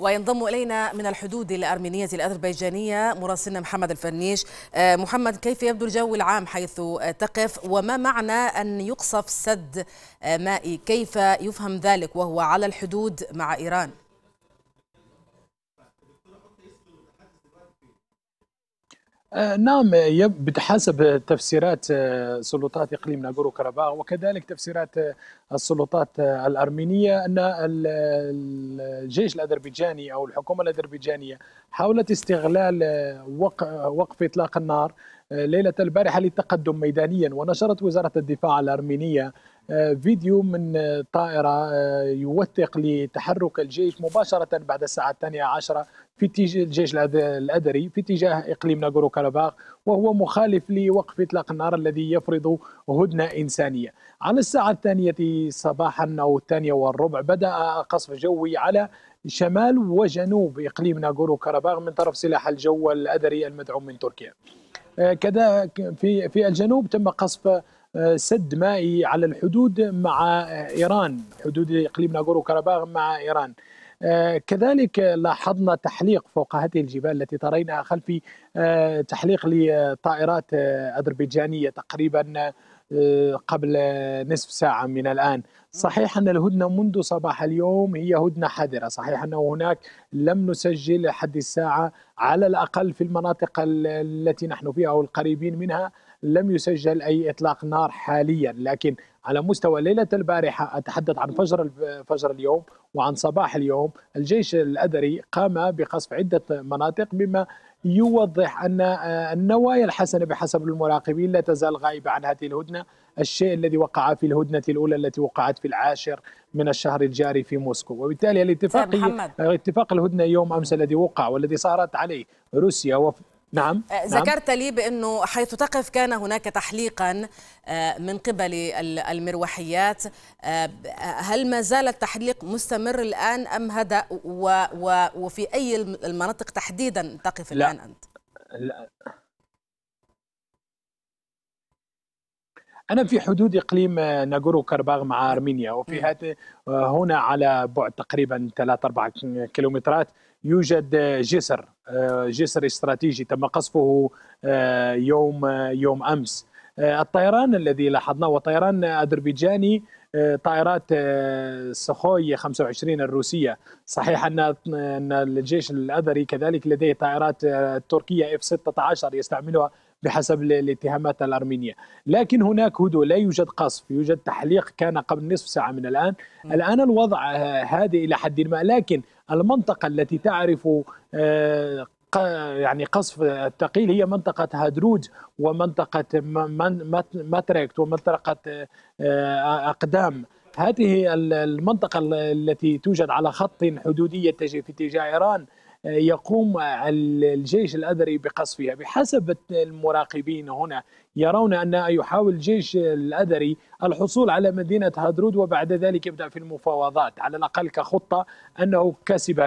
وينضم إلينا من الحدود الأرمينية الأذربيجانية مراسلنا محمد الفرنيش آه، محمد كيف يبدو الجو العام حيث تقف وما معنى أن يقصف سد آه، مائي كيف يفهم ذلك وهو على الحدود مع إيران؟ آه، نعم بحسب تفسيرات آه، سلطات اقليم ناغورو كراباغ وكذلك تفسيرات آه، السلطات الارمينيه ان الجيش الاذربيجاني او الحكومه الاذربيجانيه حاولت استغلال وقف اطلاق النار ليله البارحه للتقدم ميدانيا ونشرت وزاره الدفاع الارمينيه آه، فيديو من آه، طائرة آه، يوثق لتحرك الجيش مباشرة بعد الساعة الثانية عشرة في اتجاه الجيش الأدري في اتجاه إقليم ناغورو كاراباخ وهو مخالف لوقف إطلاق النار الذي يفرض هدنة إنسانية على الساعة الثانية صباحا أو الثانية والربع بدأ قصف جوي على شمال وجنوب إقليم ناغورو كاراباخ من طرف سلاح الجو الأدري المدعوم من تركيا كذا في في الجنوب تم قصف سد مائي على الحدود مع إيران حدود إقليم ناغورو كاراباغ مع إيران آه، كذلك لاحظنا تحليق فوق هذه الجبال التي ترينها خلفي آه، تحليق لطائرات آه، أذربيجانية تقريبا قبل نصف ساعة من الآن صحيح أن الهدنة منذ صباح اليوم هي هدنة حذرة صحيح أنه هناك لم نسجل حد الساعة على الأقل في المناطق التي نحن فيها أو القريبين منها لم يسجل أي إطلاق نار حاليا لكن على مستوى ليلة البارحة أتحدث عن فجر فجر اليوم وعن صباح اليوم الجيش الأدري قام بقصف عدة مناطق مما يوضح أن آه، النوايا الحسنة بحسب المراقبين لا تزال غائبة عن هذه الهدنة الشيء الذي وقع في الهدنة الأولى التي وقعت في العاشر من الشهر الجاري في موسكو وبالتالي الاتفاق طيب، اتفاق الهدنة يوم أمس الذي وقع والذي صارت عليه روسيا نعم،, آه، نعم ذكرت لي بأنه حيث تقف كان هناك تحليقا آه، من قبل المروحيات آه، هل ما زال التحليق مستمر الآن أم هدأ وفي أي المناطق تحديدا تقف لا. الآن أنت؟ لا انا في حدود اقليم آه، ناغورو كارباغ مع ارمينيا وفي هذا آه، هنا على بعد تقريبا 3 4 كيلومترات يوجد آه، جسر جسر استراتيجي تم قصفه يوم يوم امس الطيران الذي لاحظناه وطيران اذربيجاني طائرات سخوي 25 الروسيه صحيح ان ان الجيش الاذري كذلك لديه طائرات تركيه اف 16 يستعملها بحسب الاتهامات الارمينيه لكن هناك هدوء لا يوجد قصف يوجد تحليق كان قبل نصف ساعه من الان الان الوضع هادئ آه، الى حد ما لكن المنطقه التي تعرف آه، يعني قصف الثقيل هي منطقة هادروج ومنطقة ماتريكت ومنطقة آه، أقدام هذه المنطقة التي توجد على خط حدودي يتجه في اتجاه إيران يقوم الجيش الأذري بقصفها بحسب المراقبين هنا يرون أن يحاول الجيش الأذري الحصول على مدينة هدرود وبعد ذلك يبدأ في المفاوضات على الأقل كخطة أنه كسب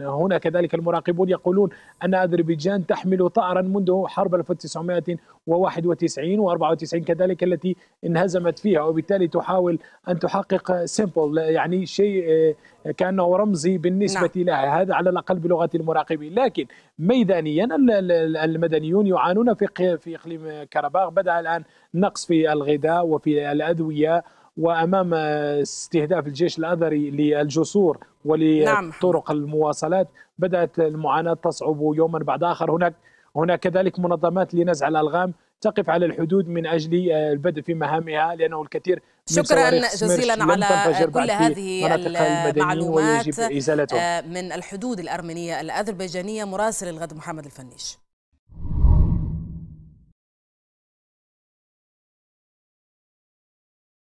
هنا كذلك المراقبون يقولون أن أذربيجان تحمل طأرا منذ حرب 1991 و94 كذلك التي انهزمت فيها وبالتالي تحاول أن تحقق سيمبل يعني شيء آه، كانه رمزي بالنسبه نعم. لها هذا على الاقل بلغه المراقبين لكن ميدانيا المدنيون يعانون في في اقليم كرباغ بدا الان نقص في الغذاء وفي الادويه وامام استهداف الجيش الاذري للجسور نعم. ولطرق نعم. المواصلات بدات المعاناه تصعب يوما بعد اخر هناك هناك كذلك منظمات لنزع الالغام تقف على الحدود من اجل البدء في مهامها لانه الكثير شكرا جزيلا على كل هذه المعلومات آه، من الحدود الارمنيه الاذربيجانيه مراسل الغد محمد الفنيش